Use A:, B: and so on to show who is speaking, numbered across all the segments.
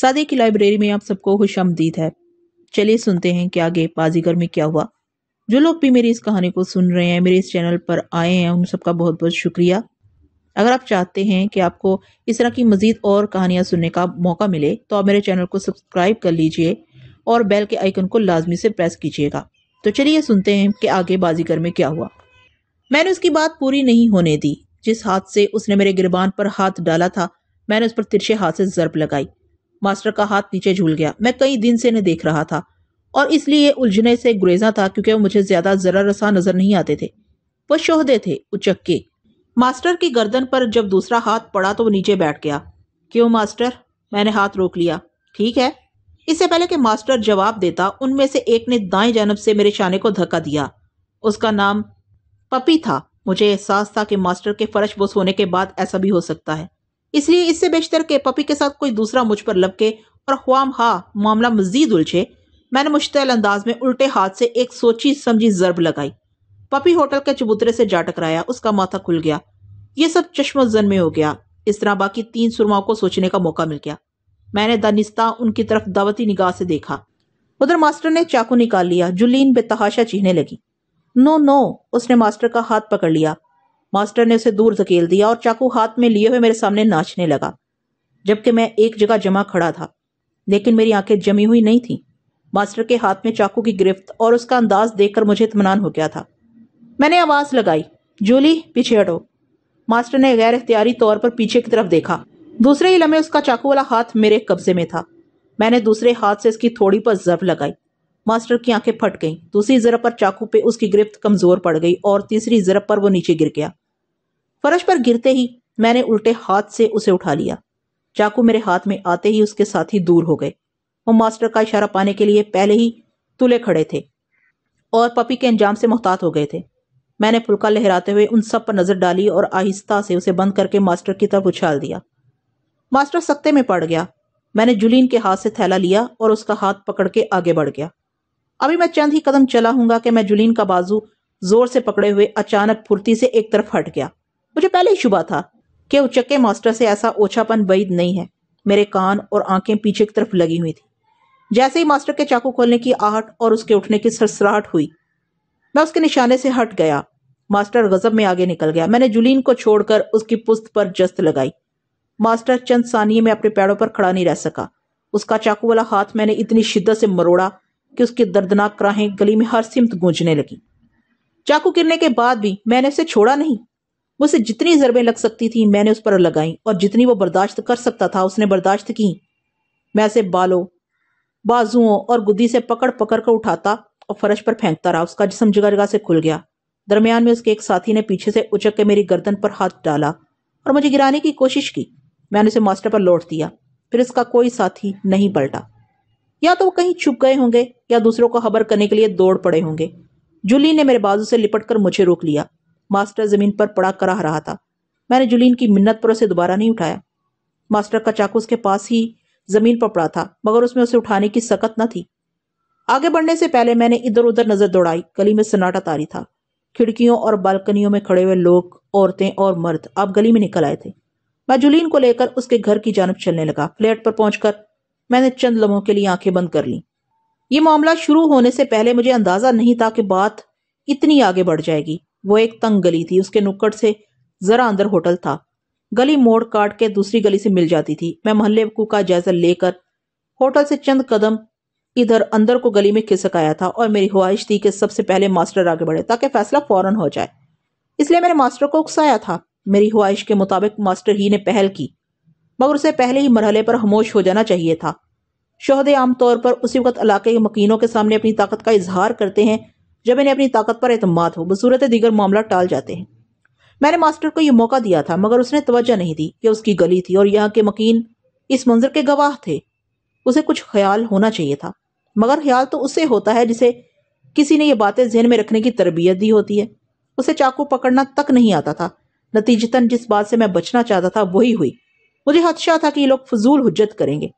A: सादे की लाइब्रेरी में आप सबको खुश आमदीद है चलिए सुनते हैं कि आगे बाजीगर में क्या हुआ जो लोग भी मेरी इस कहानी को सुन रहे हैं मेरे इस चैनल पर आए हैं उन सबका बहुत बहुत शुक्रिया अगर आप चाहते हैं कि आपको इस तरह की मज़ीद और कहानियाँ सुनने का मौका मिले तो आप मेरे चैनल को सब्सक्राइब कर लीजिए और बेल के आइकन को लाजमी से प्रेस कीजिएगा तो चलिए सुनते हैं कि आगे बाजीगर में क्या हुआ मैंने उसकी बात पूरी नहीं होने दी जिस हाथ से उसने मेरे गिरबान पर हाथ डाला था मैंने उस पर तिरछे हाथ से जरब लगाई मास्टर का हाथ नीचे झूल गया मैं कई दिन से इन्हें देख रहा था और इसलिए उलझने से गुरेजा था क्योंकि वो मुझे ज्यादा जरा रसा नजर नहीं आते थे वह शोहदे थे उचक्के मास्टर की गर्दन पर जब दूसरा हाथ पड़ा तो वो नीचे बैठ गया क्यों मास्टर मैंने हाथ रोक लिया ठीक है इससे पहले कि मास्टर जवाब देता उनमें से एक ने दाएं जानब से मेरे शाने को धक्का दिया उसका नाम पपी था मुझे एहसास था कि मास्टर के फर्श बोस होने के बाद ऐसा भी हो सकता है इसलिए इससे बेशतर के पपी के साथ कोई दूसरा मुझ पर लपके और ख्वाम हा मामला मजीद उलझे मैंने मुश्तल अंदाज में उल्टे हाथ से एक सोची समझी जरब लगाई पपी होटल के चबूतरे से जा टकराया उसका माथा खुल गया यह सब चश्मजन में हो गया इस तरह बाकी तीन सुरमाओं को सोचने का मौका मिल गया मैंने दानिस्ता उनकी तरफ दावती निगाह से देखा उधर मास्टर ने चाकू निकाल लिया जुलीन बेतहाशा चीहने लगी नो नो उसने मास्टर का हाथ पकड़ लिया मास्टर ने उसे दूर धकेल दिया और चाकू हाथ में लिए हुए मेरे सामने नाचने लगा जबकि मैं एक जगह जमा खड़ा था लेकिन मेरी आंखें जमी हुई नहीं थी मास्टर के हाथ में चाकू की गिरफ्त और उसका अंदाज देखकर मुझे इतमान हो गया था मैंने आवाज़ लगाई जूली पीछे हटो मास्टर ने गैर अख्तियारी तौर पर पीछे की तरफ देखा दूसरे ही लम्हे उसका चाकू वाला हाथ मेरे कब्जे में था मैंने दूसरे हाथ से इसकी थोड़ी पर जब लगाई मास्टर की आंखें फट गईं दूसरी जरब पर चाकू पे उसकी गिरफ्त कमजोर पड़ गई और तीसरी जरब पर वो नीचे गिर गया फर्श पर गिरते ही मैंने उल्टे हाथ से उसे उठा लिया चाकू मेरे हाथ में आते ही उसके साथी दूर हो गए वो मास्टर का इशारा पाने के लिए पहले ही तुले खड़े थे और पपी के अंजाम से मोहतात हो गए थे मैंने फुलका लहराते हुए उन सब पर नजर डाली और आहिस्ता से उसे बंद करके मास्टर की तरफ उछाल दिया मास्टर सत्ते में पड़ गया मैंने जुलीन के हाथ से थैला लिया और उसका हाथ पकड़ के आगे बढ़ गया अभी मैं चंद ही कदम चला हूंगा कि मैं जुलीन का बाजू जोर से पकड़े हुए अचानक फुर्ती से एक तरफ हट गया मुझे पहले ही शुबा था कि उचक्के मास्टर से ऐसा ओछापन बैद नहीं है मेरे कान और आंखें पीछे की तरफ लगी हुई थी जैसे ही मास्टर के चाकू खोलने की आहट और उसके उठने की सरसराहट हुई मैं उसके निशाने से हट गया मास्टर गजब में आगे निकल गया मैंने जुलीन को छोड़कर उसकी पुस्त पर जस्त लगाई मास्टर चंद सानिये में अपने पैरों पर खड़ा नहीं रह सका उसका चाकू वाला हाथ मैंने इतनी शिद्दत से मरोड़ा कि उसकी दर्दनाक राहें गली में हर सिमत गूंजने लगी चाकू गिरने के बाद भी मैंने उसे छोड़ा नहीं मुझसे जितनी ज़रबें लग सकती थी मैंने उस पर लगाई और जितनी वो बर्दाश्त कर सकता था उसने बर्दाश्त की मैं से बालों बाजुओं और गुद्दी से पकड़ पकड़ कर उठाता और फर्श पर फेंकता रहा उसका जिसम जगह जगह से खुल गया दरमियान में उसके एक साथी ने पीछे से उचक के मेरी गर्दन पर हाथ डाला और मुझे गिराने की कोशिश की मैंने उसे मास्टर पर लौट दिया फिर इसका कोई साथी नहीं पलटा या तो वो कहीं छुप गए होंगे या दूसरों को खबर करने के लिए दौड़ पड़े होंगे जूली ने मेरे बाजू से लिपट कर मुझे रोक लिया मास्टर जमीन पर पड़ा कराह रहा था मैंने जुलीन की मिन्नत पर उसे दोबारा नहीं उठाया मास्टर का चाकू उसके पास ही जमीन पर पड़ा था मगर उसमें उसे उठाने की सकत न थी आगे बढ़ने से पहले मैंने इधर उधर नजर दौड़ाई गली में सन्नाटा तारी था खिड़कियों और बालकनियों में खड़े हुए लोग औरतें और मर्द आप गली में निकल आए थे मैं जुलीन को लेकर उसके घर की जानब चलने लगा फ्लैट पर पहुंचकर मैंने चंद लम्हों के लिए आंखें बंद कर ली ये मामला शुरू होने से पहले मुझे अंदाजा नहीं था कि बात इतनी आगे बढ़ जाएगी वो एक तंग गली थी उसके नुक्कड़ से जरा अंदर होटल था गली मोड़ काट के दूसरी गली से मिल जाती थी मैं महल्ले का जायजा लेकर होटल से चंद कदम इधर अंदर को गली में खिसक आया था और मेरी ख्वाहिश थी कि सबसे पहले मास्टर आगे बढ़े ताकि फैसला फौरन हो जाए इसलिए मैंने मास्टर को उकसाया था मेरी ख्वाहिश के मुताबिक मास्टर ही ने पहल की मगर उसे पहले ही मरहले पर हमोश हो जाना चाहिए था शोहदे आमतौर पर उसी वक्त इलाके के मकीनों के सामने अपनी ताकत का इजहार करते हैं जब इन्हें अपनी ताकत पर अतमाद हो बसूरत दीगर मामला टाल जाते हैं मैंने मास्टर को यह मौका दिया था मगर उसने तवज्जो नहीं दी कि उसकी गली थी और यहाँ के मकीन इस मंजर के गवाह थे उसे कुछ ख्याल होना चाहिए था मगर ख्याल तो उससे होता है जिसे किसी ने यह बातें जहन में रखने की तरबियत दी होती है उसे चाकू पकड़ना तक नहीं आता था नतीजतन जिस बात से मैं बचना चाहता था वही हुई मुझे हदशा था कि ये लोग फजूल हजत करेंगे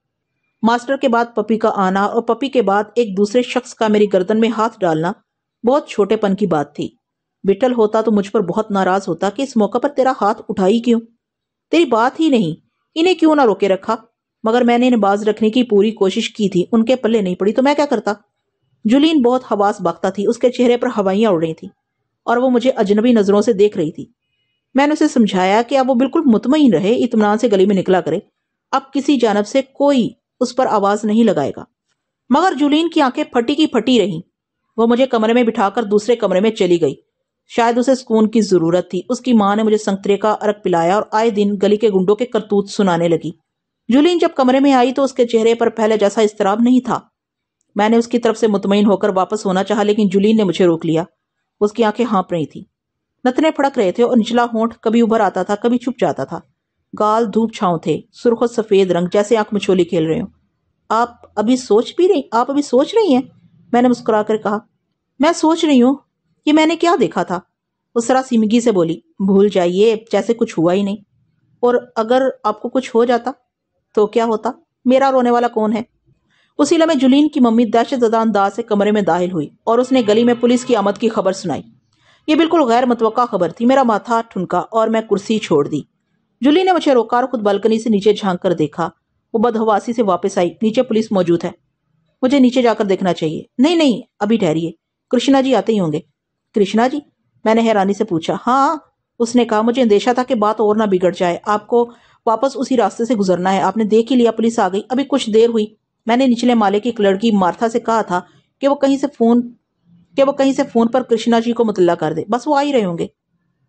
A: मास्टर के बाद पपी का आना और पपी के बाद एक दूसरे शख्स का मेरी गर्दन में हाथ डालना बहुत छोटेपन की बात थी बिटल होता तो मुझ पर बहुत नाराज होता कि इस मौका पर तेरा हाथ उठाई क्यों तेरी बात ही नहीं इन्हें क्यों ना रोके रखा मगर मैंने इन्हें बाज रखने की पूरी कोशिश की थी उनके पल्ले नहीं पड़ी तो मैं क्या करता जुलीन बहुत हवास बागता थी उसके चेहरे पर हवाइयां उड़ रही थी और वो मुझे अजनबी नज़रों से देख रही थी मैंने उसे समझाया कि अब वो बिल्कुल मुतमिन रहे इतमान से गली में निकला करे अब किसी जानब से कोई उस पर आवाज़ नहीं लगाएगा मगर जुलीन की आंखें फटी की फटी रहीं वो मुझे कमरे में बिठाकर दूसरे कमरे में चली गई शायद उसे सुकून की जरूरत थी उसकी माँ ने मुझे संतरे का अर्क पिलाया और आए दिन गली के गुंडों के करतूत सुनाने लगी जुलिन जब कमरे में आई तो उसके चेहरे पर पहले जैसा इस्तराब नहीं था मैंने उसकी तरफ से मुतमिन होकर वापस होना चाहा लेकिन जुलिन ने मुझे रोक लिया उसकी आंखें हाँप रही थी नतने फड़क रहे थे और निचला होंठ कभी उभर आता था कभी छुप जाता था गाल धूप छाव थे सुर्ख और सफेद रंग जैसे आंख मछोली खेल रहे हो आप अभी सोच भी रही आप अभी सोच रही हैं मैंने मुस्कुराकर कहा मैं सोच रही हूँ कि मैंने क्या देखा था उसरा सिमगी से बोली भूल जाइए जैसे कुछ हुआ ही नहीं और अगर आपको कुछ हो जाता तो क्या होता मेरा रोने वाला कौन है उसी लमे जुलीन की मम्मी दहशतजदा अंदाज से कमरे में दाखिल हुई और उसने गली में पुलिस की आमद की खबर सुनाई ये बिल्कुल गैर मतवक़ा खबर थी मेरा माथा ठुनका और मैं कुर्सी छोड़ दी जुली ने मुझे रोका और खुद बालकनी से नीचे झांक कर देखा वो बदहवासी से वापस आई नीचे पुलिस मौजूद है मुझे नीचे जाकर देखना चाहिए नहीं नहीं अभी ठहरिए कृष्णा जी आते ही होंगे कृष्णा जी मैंने हैरानी से पूछा हाँ उसने कहा मुझे अंदेशा था कि बात और ना बिगड़ जाए आपको वापस उसी रास्ते से गुजरना है आपने देख ही लिया पुलिस आ गई अभी कुछ देर हुई मैंने निचले माले की एक लड़की मार्था से कहा था कि वो कहीं से फ़ोन कि वो कहीं से फ़ोन पर कृष्णा जी को मुतला कर दे बस वो आ ही रहे होंगे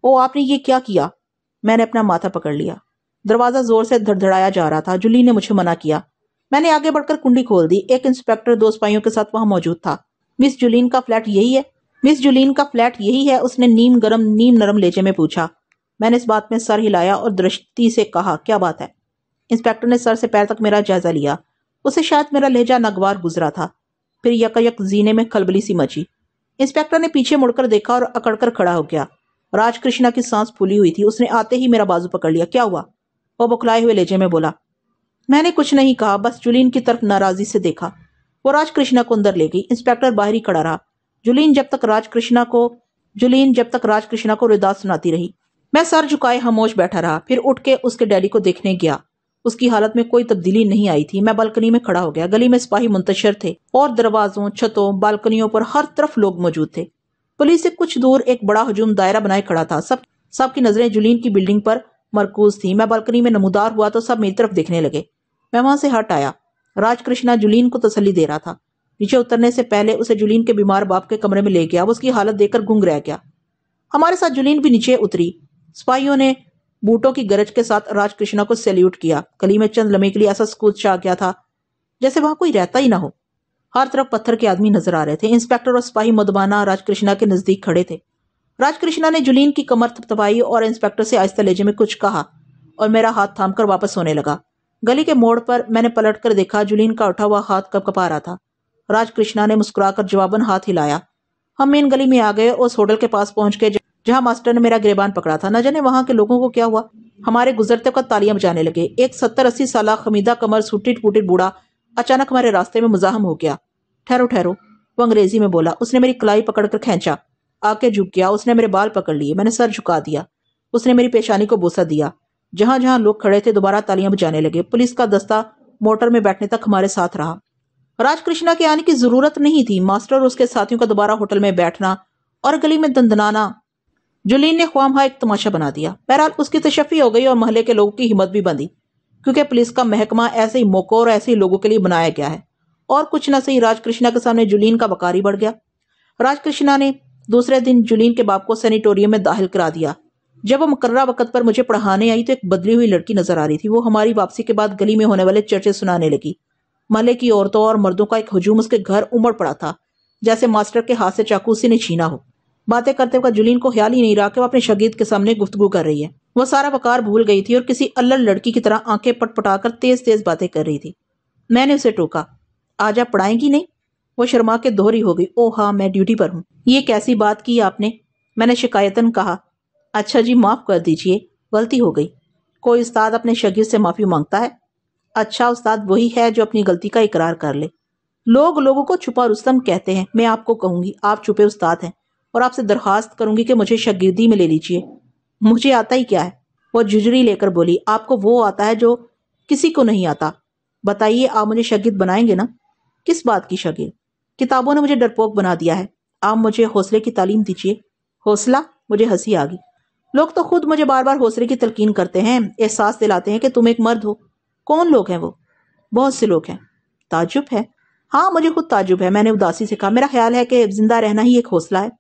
A: ओ आपने ये क्या किया मैंने अपना माथा पकड़ लिया दरवाज़ा ज़ोर से धड़धड़ाया जा रहा था जुली ने मुझे मना किया मैंने आगे बढ़कर कुंडी खोल दी एक इंस्पेक्टर दो सिपाहियों के साथ वहां मौजूद था मिस जुलीन का फ्लैट यही है मिस जुलीन का फ्लैट यही है उसने नीम गरम नीम नरम लेजे में पूछा मैंने इस बात में सर हिलाया और दृष्टि से कहा क्या बात है इंस्पेक्टर ने सर से पैर तक मेरा जायजा लिया उसे शायद मेरा लहजा नगवार गुजरा था फिर यकायक जीने में खलबली सी मची इंस्पेक्टर ने पीछे मुड़कर देखा और अकड़कर खड़ा हो गया राजकृष्णा की सांस फूली हुई थी उसने आते ही मेरा बाजू पकड़ लिया क्या हुआ वो बुखलाए हुए लेजे में बोला मैंने कुछ नहीं कहा बस जुलीन की तरफ नाराजी से देखा वो राजकृष्णा को अंदर ले गई इंस्पेक्टर बाहर ही खड़ा रहा जुलीन जब तक राजकृष्णा को जुलीन जब तक राजकृष्णा को रिदा सुनाती रही मैं सर झुकाए खामोश बैठा रहा फिर उठ के उसके डैडी को देखने गया उसकी हालत में कोई तब्दीली नहीं आई थी मैं बालकनी में खड़ा हो गया गली में सिपाही मुंतशर थे और दरवाजों छतों बालकनियों पर हर तरफ लोग मौजूद थे पुलिस से कुछ दूर एक बड़ा हजूम दायरा बनाए खड़ा था सब सबकी नजरें जुलीन की बिल्डिंग पर मरकूज थी मैं बालकनी में नमूदार हुआ तो सब मेरी तरफ देखने लगे मैं वहां से हट आया राजकृष्णा जुलीन को तसली दे रहा था नीचे उतरने से पहले उसे जुलीन के बीमार बाप के कमरे में ले गया वो उसकी हालत देखकर गुंग रह गया हमारे साथ जुलीन भी नीचे उतरी सिपाहियों ने बूटों की गरज के साथ राजकृष्णा को सैल्यूट किया गली में चंद लम्हे के लिए ऐसा सकूत छा गया था जैसे वहां कोई रहता ही ना हो हर तरफ पत्थर के आदमी नजर आ रहे थे इंस्पेक्टर और सिपाही मधुबाना राजकृष्णा के नजदीक खड़े थे राजकृष्णा ने जुलीन की कमर थपथपाई और इंस्पेक्टर से आहिस्ता लेजे में कुछ कहा और मेरा हाथ थाम कर वापस होने लगा गली के मोड़ पर मैंने पलट कर देखा जुलीन का उठा हुआ हाथ कपा रहा था राजकृष्णा ने मुस्कुराकर जवाबन हाथ हिलाया हम मेन गली में आ गए उस होटल के पास पहुंच गए जहां मास्टर ने मेरा गिरबान पकड़ा था न जाने वहां के लोगों को क्या हुआ हमारे गुजरते वक्त तालियां बजाने लगे एक सत्तर अस्सी साल खमीदा कमर सूटी पुटिट बूढ़ा अचानक हमारे रास्ते में मुजाहम हो गया ठहरो ठहरो वो अंग्रेजी में बोला उसने मेरी कलाई पकड़कर खेचा आके झुक गया उसने मेरे बाल पकड़ लिए मैंने सर झुका दिया उसने मेरी पेशानी को बोसा दिया जहां जहां लोग खड़े थे दोबारा तालियां बजाने लगे पुलिस का दस्ता मोटर में बैठने तक हमारे साथ रहा राजकृष्णा के आने की जरूरत नहीं थी मास्टर और उसके साथियों का दोबारा होटल में बैठना और गली में दंदनाना जुलीन ने ख्वाम एक तमाशा बना दिया बहरहाल उसकी तशफी तो हो गई और महले के लोगों की हिम्मत भी बंधी क्योंकि पुलिस का महकमा ऐसे ही मौकों और ऐसे ही लोगों के लिए बनाया गया है और कुछ न सही राजकृष्णा के सामने जुलीन का बकारी बढ़ गया राजकृष्णा ने दूसरे दिन जुलीन के बाप को सैनिटोरियम में दाखिल करा दिया जब वो मुकर्रा वक्त पर मुझे पढ़ाने आई तो एक बदली हुई लड़की नजर आ रही थी वो हमारी वापसी के बाद गली में होने वाले चर्चे सुनाने लगी मले की औरतों और मर्दों का एक हजूम उसके घर उमड़ पड़ा था जैसे मास्टर के हाथ से चाकूसी ने छीना हो बातें करते हुए जुलीन को ख्याल ही नहीं रहा कि वो अपने शगीद के सामने गुफ्तगु कर रही है वो सारा वकार भूल गई थी और किसी अल्लड़ लड़की की तरह आंखें पटपटाकर तेज तेज बातें कर रही थी मैंने उसे टोका आज आप पढ़ाएंगी नहीं वो शर्मा के दोहरी हो गई ओ हाँ मैं ड्यूटी पर हूँ ये कैसी बात की आपने मैंने शिकायतन कहा अच्छा जी माफ़ कर दीजिए गलती हो गई कोई उस्ताद अपने शगीर से माफ़ी मांगता है अच्छा उस्ताद वही है जो अपनी गलती का इकरार कर ले लोग लोगों को छुपा रुस्तम कहते हैं मैं आपको कहूंगी आप छुपे उस्ताद हैं और आपसे दरख्वास्त करूंगी कि मुझे शगिर्दी में ले लीजिए मुझे आता ही क्या है वो जुजरी लेकर बोली आपको वो आता है जो किसी को नहीं आता बताइए आप मुझे शगिद बनाएंगे ना किस बात की शगिद किताबों ने मुझे डरपोक बना दिया है आप मुझे हौसले की तालीम दीजिए हौसला मुझे हंसी आ गई लोग तो खुद मुझे बार बार हौसले की तलकीन करते हैं एहसास दिलाते हैं कि तुम एक मर्द हो कौन लोग हैं वो बहुत से लोग हैं ताजुब है हाँ मुझे खुद ताजुब है मैंने उदासी से कहा मेरा ख्याल है कि जिंदा रहना ही एक हौसला है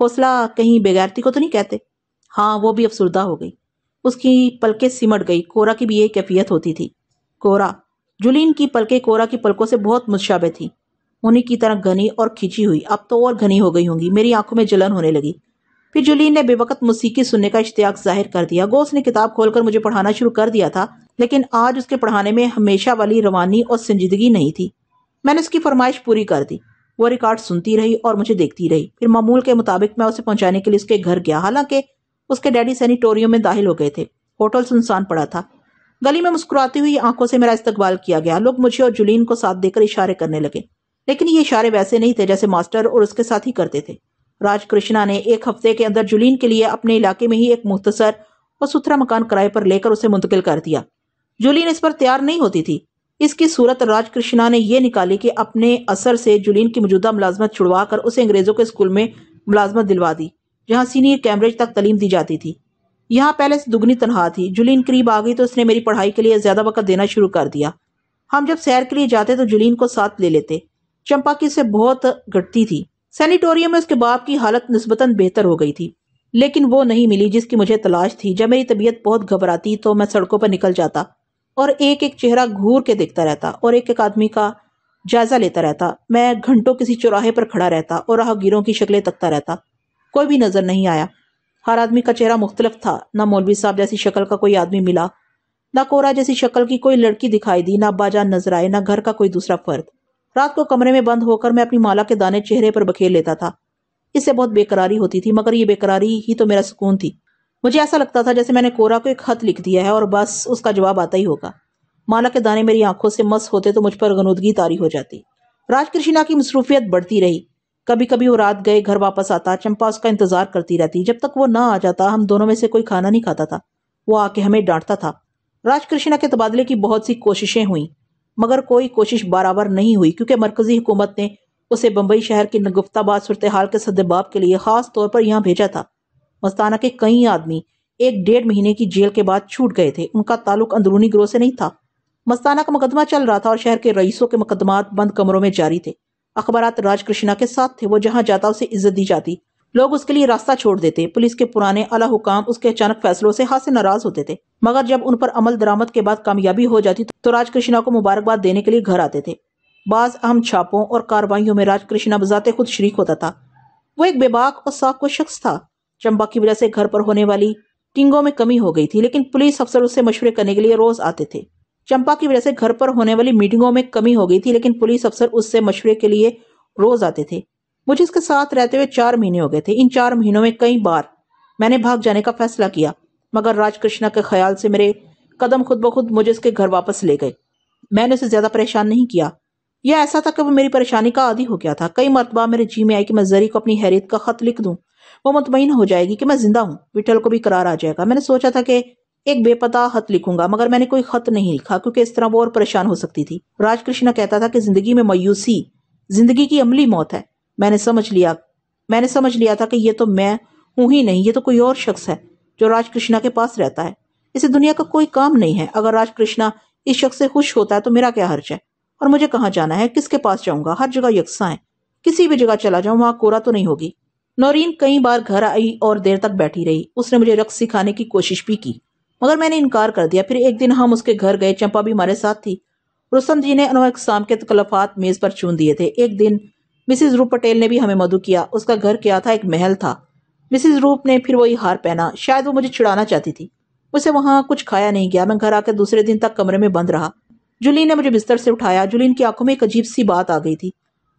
A: हौसला कहीं बेगैरती को तो नहीं कहते हाँ वो भी अफसरदा हो गई उसकी पलकें सिमट गई कोरा की भी यही कैफियत होती थी कोरा जुलिन की पलकें कोरा की पलकों से बहुत मुशाबे थी उन्हीं की तरह घनी और खिंची हुई अब तो और घनी हो गई होंगी मेरी आंखों में जलन होने लगी फिर जुलीन ने बेवकत मौसीकी सुनने का इश्तियाक जाहिर कर दिया गो उसने किताब खोलकर मुझे पढ़ाना शुरू कर दिया था लेकिन आज उसके पढ़ाने में हमेशा वाली रवानी और संजीदगी नहीं थी मैंने उसकी फरमाइश पूरी कर दी वो रिकॉर्ड सुनती रही और मुझे देखती रही फिर मामूल के मुताबिक मैं उसे पहुंचाने के लिए उसके घर गया हालांकि उसके डैडी सैनिटोरियम में दाखिल हो गए थे होटल सुनसान पड़ा था गली में मुस्कुराती हुई आंखों से मेरा इस्तकबाल किया गया लोग मुझे और जुलीन को साथ देकर इशारे करने लगे लेकिन ये इशारे वैसे नहीं थे जैसे मास्टर और उसके साथ ही करते थे राजकृष्णा ने एक हफ्ते के अंदर जुलीन के लिए अपने इलाके में ही एक मुख्तसर और सुथरा मकान किराए पर लेकर उसे मुंतकिल कर दिया जुलीन इस पर तैयार नहीं होती थी इसकी सूरत राजकृष्णा ने यह निकाली कि अपने असर से जुलीन की मौजूदा मुलाजमत छुड़वा कर उसे अंग्रेजों के स्कूल में मुलाजमत दिलवा दी जहाँ सीनियर कैम्ब्रिज तक तलीम दी जाती थी यहाँ पहले से दुगनी तनहा थी जुलीन करीब आ गई तो उसने मेरी पढ़ाई के लिए ज्यादा वक्त देना शुरू कर दिया हम जब सैर के लिए जाते तो जुलीन को साथ ले लेते चंपा की उसे बहुत घटती थी सैनिटोरियम में उसके बाप की हालत नस्बता बेहतर हो गई थी लेकिन वो नहीं मिली जिसकी मुझे तलाश थी जब मेरी तबीयत बहुत घबराती तो मैं सड़कों पर निकल जाता और एक एक चेहरा घूर के देखता रहता और एक एक आदमी का जायजा लेता रहता मैं घंटों किसी चौराहे पर खड़ा रहता और राहगीरों की शक्लें तकता रहता कोई भी नजर नहीं आया हर आदमी का चेहरा मुख्तलफ था ना मौलवी साहब जैसी शक्ल का कोई आदमी मिला ना कोरा जैसी शक्ल की कोई लड़की दिखाई दी ना बाजा नजर आए ना घर का कोई दूसरा फर्द रात को कमरे में बंद होकर मैं अपनी माला के दाने चेहरे पर बखेर लेता था इससे बहुत बेकरारी होती थी मगर ये बेकरारी ही तो मेरा सुकून थी मुझे ऐसा लगता था जैसे मैंने कोरा को एक खत लिख दिया है और बस उसका जवाब आता ही होगा माला के दाने मेरी आंखों से मस होते तो मुझ पर गनूदगी तारी हो जाती राजकृष्णा की मसरूफियत बढ़ती रही कभी कभी वो रात गए घर वापस आता चंपा उसका इंतजार करती रहती जब तक वो ना आ जाता हम दोनों में से कोई खाना नहीं खाता था वो आके हमें डांटता था राजकृष्णा के तबादले की बहुत सी कोशिशें हुई मगर कोई कोशिश बराबर नहीं हुई क्योंकि मरकजी हुकूमत ने उसे बम्बई शहर की नगुफ्ताबाद सूरत हाल के सदबाब के लिए खास तौर पर यहाँ भेजा था मस्ताना के कई आदमी एक डेढ़ महीने की जेल के बाद छूट गए थे उनका ताल्लुक अंदरूनी गिरोह से नहीं था मस्ताना का मुकदमा चल रहा था और शहर के रईसों के मुकदमात बंद कमरों में जारी थे अखबार राजकृष्णा के साथ थे वो जहाँ जाता उसे इज्जत दी जाती लोग उसके लिए रास्ता छोड़ देते पुलिस के पुराने अला हुकाम उसके अचानक फैसलों से हाथ से नाराज होते थे मगर जब उन पर अमल दरामद के बाद कामयाबी हो जाती तो राजकृष्णा को मुबारकबाद देने के लिए घर आते थे बाज अहम छापों और कार्रवाइयों में राजकृष्णा बजाते खुद शरीक होता था वो एक बेबाक और साख शख्स था चंबा की वजह से घर पर होने वाली टिंगों में कमी हो गई थी लेकिन पुलिस अफसर उससे मशवरे करने के लिए रोज आते थे चंपा की वजह से घर पर होने वाली मीटिंगों में कमी हो गई थी लेकिन पुलिस अफसर उससे मशवरे के लिए रोज आते थे मुझे इसके साथ रहते हुए चार महीने हो गए थे इन चार महीनों में कई बार मैंने भाग जाने का फैसला किया मगर राजकृष्णा के ख्याल से मेरे कदम खुद ब खुद मुझे उसके घर वापस ले गए मैंने उसे ज्यादा परेशान नहीं किया यह ऐसा था कि वो मेरी परेशानी का आदि हो गया था कई मरतबा मेरे जी में आई कि मैं जरी को अपनी हैरियत का खत लिख दूं वो मुतमिन हो जाएगी कि मैं जिंदा हूं विठल को भी करार आ जाएगा मैंने सोचा था कि एक बेपता खत लिखूंगा मगर मैंने कोई खत नहीं लिखा क्योंकि इस तरह वो और परेशान हो सकती थी राजकृष्णा कहता था कि जिंदगी में मायूसी जिंदगी की अमली मौत है मैंने समझ लिया मैंने समझ लिया था कि ये तो मैं हूं ही नहीं ये तो कोई और शख्स है जो राजकृष्णा के पास रहता है इसे दुनिया का कोई काम नहीं है अगर राजकृष्णा इस शख्स से खुश होता है तो मेरा क्या हर्ज है और मुझे कहाँ जाना है किसके पास जाऊंगा हर जगह यकसा है किसी भी जगह चला जाऊं वहां कोरा तो नहीं होगी नौरीन कई बार घर आई और देर तक बैठी रही उसने मुझे रक्स सिखाने की कोशिश भी की मगर मैंने इनकार कर दिया फिर एक दिन हम उसके घर गए चंपा भी हमारे साथ थी रुस्तम जी ने अनोख शाम के तकलफात मेज पर चुन दिए थे एक दिन मिसिज रूप पटेल ने भी हमें मधु किया उसका घर क्या था एक महल था मिसिज रूप ने फिर वही हार पहना शायद वो मुझे छिड़ाना चाहती थी उसे वहां कुछ खाया नहीं गया मैं घर आकर दूसरे दिन तक कमरे में बंद रहा जुलीन ने मुझे बिस्तर से उठाया जुलीन की आंखों में एक अजीब सी बात आ गई थी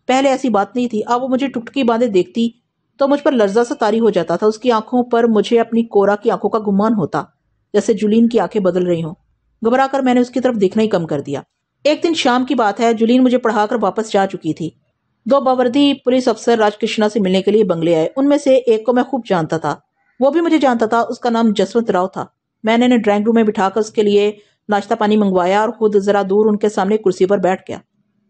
A: पहले ऐसी बात नहीं थी अब वो मुझे टुटकी बांधे देखती तो मुझ पर लर्जा सा तारी हो जाता था उसकी आंखों पर मुझे अपनी कोरा की आंखों का गुमान होता जैसे जुलीन की आंखें बदल रही हों घबरा कर मैंने उसकी तरफ देखना ही कम कर दिया एक दिन शाम की बात है जुलीन मुझे पढ़ाकर वापस जा चुकी थी दो बावर्दी पुलिस अफसर राजकृष्णा से मिलने के लिए बंगले आए उनमें से एक को मैं खूब जानता था वो भी मुझे जानता था उसका नाम जसवंत राव था मैंने उन्हें ड्राइंग रूम में बिठाकर उसके लिए नाश्ता पानी मंगवाया और खुद जरा दूर उनके सामने कुर्सी पर बैठ गया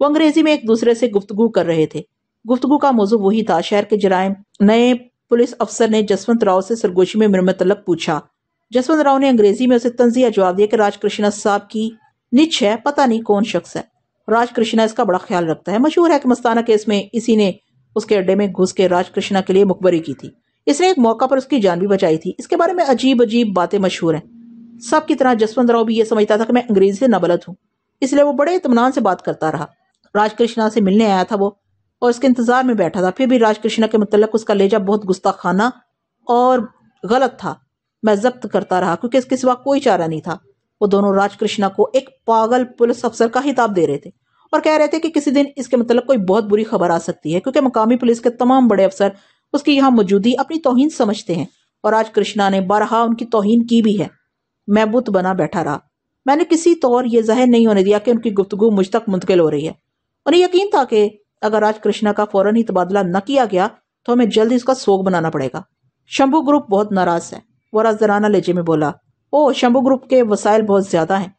A: वो अंग्रेजी में एक दूसरे से गुफ्तगु कर रहे थे गुफ्तगु का मौजू वही था शहर के जराय नए पुलिस अफसर ने जसवंत राव से सरगोशी में मरम्मत तलब पूछा जसवंत राव ने अंग्रेजी में उसे तंजिया जवाब दिया कि राजकृष्णा साहब की निच है पता नहीं कौन शख्स है राजकृष्णा इसका बड़ा ख्याल रखता है मशहूर है कि मस्ताना केस में इसी ने उसके अड्डे में घुस के राजकृष्णा के लिए मुखबरी की थी इसने एक मौका पर उसकी जान भी बचाई थी इसके बारे में अजीब अजीब बातें मशहूर हैं सब की तरह जसवंत राव भी ये समझता था कि मैं अंग्रेजी से नबलत हूँ इसलिए वो बड़े इतमान से बात करता रहा राजकृष्णा से मिलने आया था वो और उसके इंतजार में बैठा था फिर भी राजकृष्णा के मुतल उसका लेजा बहुत गुस्ताखाना और गलत था मैं जब्त करता रहा क्योंकि इसके सिवा कोई चारा नहीं था वो दोनों राजकृष्णा को एक पागल पुलिस अफसर का हिताब दे रहे थे और कह रहे थे कि किसी दिन इसके मतलब कोई बहुत बुरी खबर आ सकती है क्योंकि मकामी पुलिस के तमाम बड़े अफसर उसकी यहाँ मौजूदी अपनी तोहिन समझते हैं और राज कृष्णा ने बारहा उनकी तोहिन की भी है मैं बुत बना बैठा रहा मैंने किसी तौर यह जाहिर नहीं होने दिया कि उनकी गुफ्तगु मुझ तक मुंतकिल हो रही है उन्हें यकीन था कि अगर राज कृष्णा का फौरन ही तबादला न किया गया तो हमें जल्द इसका सोग बनाना पड़ेगा शंभू ग्रुप बहुत नाराज है वह राजदराना लेजे में बोला ओ शंभू ग्रुप के वसाइल बहुत ज्यादा हैं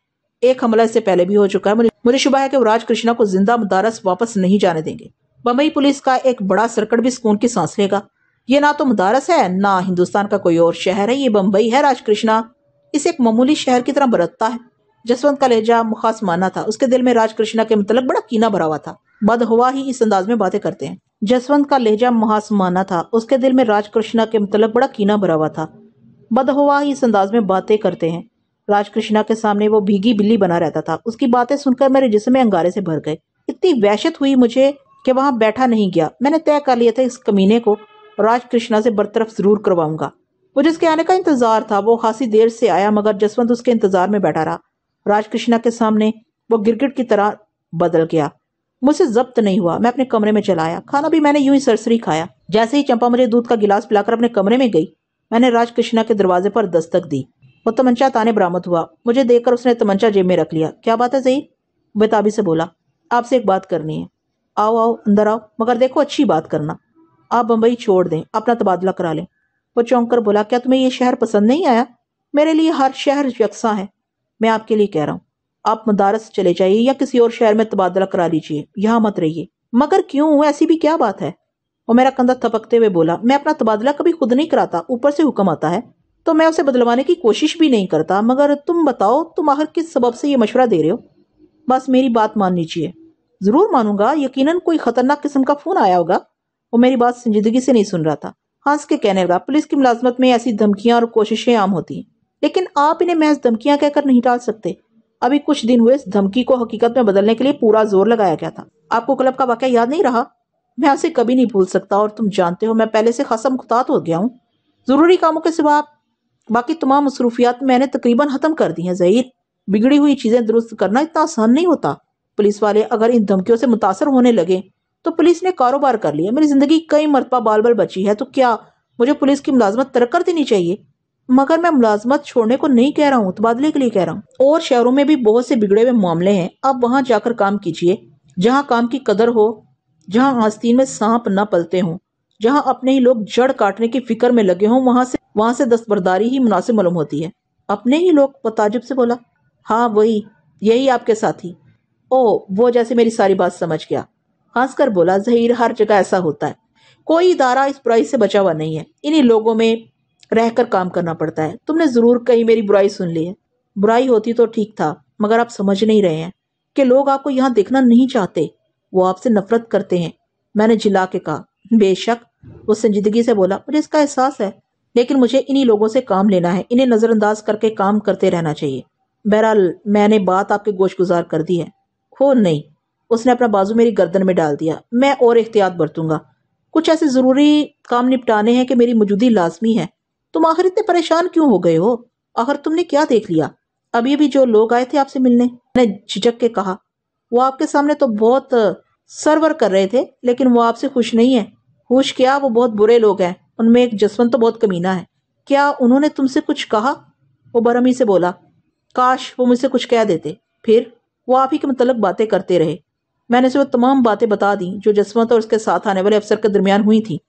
A: एक हमला इससे पहले भी हो चुका है मुझे शुभ है कि वो राजकृष्णा को जिंदा मदारस वापस नहीं जाने देंगे बम्बई पुलिस का एक बड़ा सर्कट भी सुकून की सांस लेगा ये ना तो मदारस है ना हिंदुस्तान का कोई और शहर है ये बम्बई है राजकृष्णा इसे एक मामूली शहर की तरह बरतता है जसवंत का लहजा मुखास माना था उसके दिल में राजकृष्णा के मतलब बड़ा कीना भरा हुआ था बद हुआ ही इस अंदाज में बातें करते हैं जसवंत का लहजा मुहास माना था उसके दिल में राजकृष्णा के मतलब बड़ा कीना भरा हुआ था बदहुआ इस अंदाज में बातें करते हैं राजकृष्णा के सामने वो भीगी बिल्ली बना रहता था उसकी बातें सुनकर मेरे जिसमें अंगारे से भर गए इतनी वहशत हुई मुझे कि वहां बैठा नहीं गया मैंने तय कर लिया था इस कमीने को राजकृष्णा से बरतरफ जरूर करवाऊंगा मुझे उसके आने का इंतजार था वो खासी देर से आया मगर जसवंत उसके इंतजार में बैठा रहा राजकृष्णा के सामने वो गिरगिट की तरह बदल गया मुझसे जब्त नहीं हुआ मैं अपने कमरे में चला आया खाना भी मैंने यूं ही सरसरी खाया जैसे ही चंपा मुझे दूध का गिलास पिलाकर अपने कमरे में गई मैंने राजकृष्णा के दरवाजे पर दस्तक दी वो तमंचा ताने बरामद हुआ मुझे देखकर उसने तमंचा जेब में रख लिया क्या बात है जहीर बेताबी से बोला आपसे एक बात करनी है आओ आओ अंदर आओ मगर देखो अच्छी बात करना आप बम्बई छोड़ दें अपना तबादला करा लें वो चौंक कर बोला क्या तुम्हें ये शहर पसंद नहीं आया मेरे लिए हर शहर यकसा है मैं आपके लिए कह रहा हूँ आप मदारस चले जाइए या किसी और शहर में तबादला करा लीजिए यहाँ मत रहिए मगर क्यों ऐसी भी क्या बात है और मेरा कंधा थपकते हुए बोला मैं अपना तबादला कभी खुद नहीं कराता ऊपर से हुक्म आता है तो मैं उसे बदलवाने की कोशिश भी नहीं करता मगर तुम बताओ तुम आखिर किस सबब से ये मशवरा दे रहे हो बस मेरी बात माननी चाहिए ज़रूर मानूंगा यकीनन कोई ख़तरनाक किस्म का फ़ोन आया होगा वो मेरी बात संजीदगी से नहीं सुन रहा था हंस के कहने लगा पुलिस की मुलाजमत में ऐसी धमकियां और कोशिशें आम होती हैं लेकिन आप इन्हें महज धमकियां कहकर नहीं टाल सकते अभी कुछ दिन हुए इस धमकी को हकीकत में बदलने के लिए पूरा जोर लगाया गया था आपको क्लब का वाक्य याद नहीं रहा मैं उसे कभी नहीं भूल सकता और तुम जानते हो मैं पहले से खासा मुख्तात हो गया हूँ ज़रूरी कामों के सिवा बाकी तमाम मसरूफियात मैंने तकरीबन ख़त्म कर दी हैं ज़हीर बिगड़ी हुई चीज़ें दुरुस्त करना इतना आसान नहीं होता पुलिस वाले अगर इन धमकियों से मुतासर होने लगे तो पुलिस ने कारोबार कर लिया मेरी ज़िंदगी कई मरतबा बाल बाल बची है तो क्या मुझे पुलिस की मुलाजमत तरक कर देनी चाहिए मगर मैं मुलाजमत छोड़ने को नहीं कह रहा हूँ तबादले के लिए कह रहा हूँ और शहरों में भी बहुत से बिगड़े हुए मामले हैं अब वहाँ जाकर काम कीजिए जहाँ काम की कदर हो जहां आस्तीन में सांप न पलते हों जहां अपने ही लोग जड़ काटने की फिक्र में लगे हों वहां से वहां से दस्तबरदारी ही मुनासिब मालूम होती है अपने ही लोग ताजुब से बोला हाँ वही यही आपके साथी ओ वो जैसे मेरी सारी बात समझ गया हंसकर बोला जहीर हर जगह ऐसा होता है कोई इदारा इस बुराई से बचा हुआ नहीं है इन्हीं लोगों में रहकर काम करना पड़ता है तुमने ज़रूर कहीं मेरी बुराई सुन ली है बुराई होती तो ठीक था मगर आप समझ नहीं रहे हैं कि लोग आपको यहाँ देखना नहीं चाहते वो आपसे नफरत करते हैं मैंने झिला के कहा बेशक वो संजीदगी से बोला मुझे इसका एहसास है लेकिन मुझे इन्हीं लोगों से काम लेना है इन्हें नज़रअंदाज करके काम करते रहना चाहिए बहरहाल मैंने बात आपके गोश गुजार कर दी है हो नहीं उसने अपना बाजू मेरी गर्दन में डाल दिया मैं और एहतियात बरतूंगा कुछ ऐसे ज़रूरी काम निपटाने हैं कि मेरी मौजूदगी लाजमी है तुम आखिर इतने परेशान क्यों हो गए हो आखिर तुमने क्या देख लिया अभी अभी जो लोग आए थे आपसे मिलने मैंने झिझक के कहा वो आपके सामने तो बहुत सर्वर कर रहे थे लेकिन वो आपसे खुश नहीं है खुश क्या वो बहुत बुरे लोग हैं उनमें एक जसवंत तो बहुत कमीना है क्या उन्होंने तुमसे कुछ कहा वो बरहमी से बोला काश वो मुझसे कुछ कह देते फिर वो आप ही के मतलब बातें करते रहे मैंने उसे वो तमाम बातें बता दी जो जसवंत और उसके साथ आने वाले अफसर के दरमियान हुई थी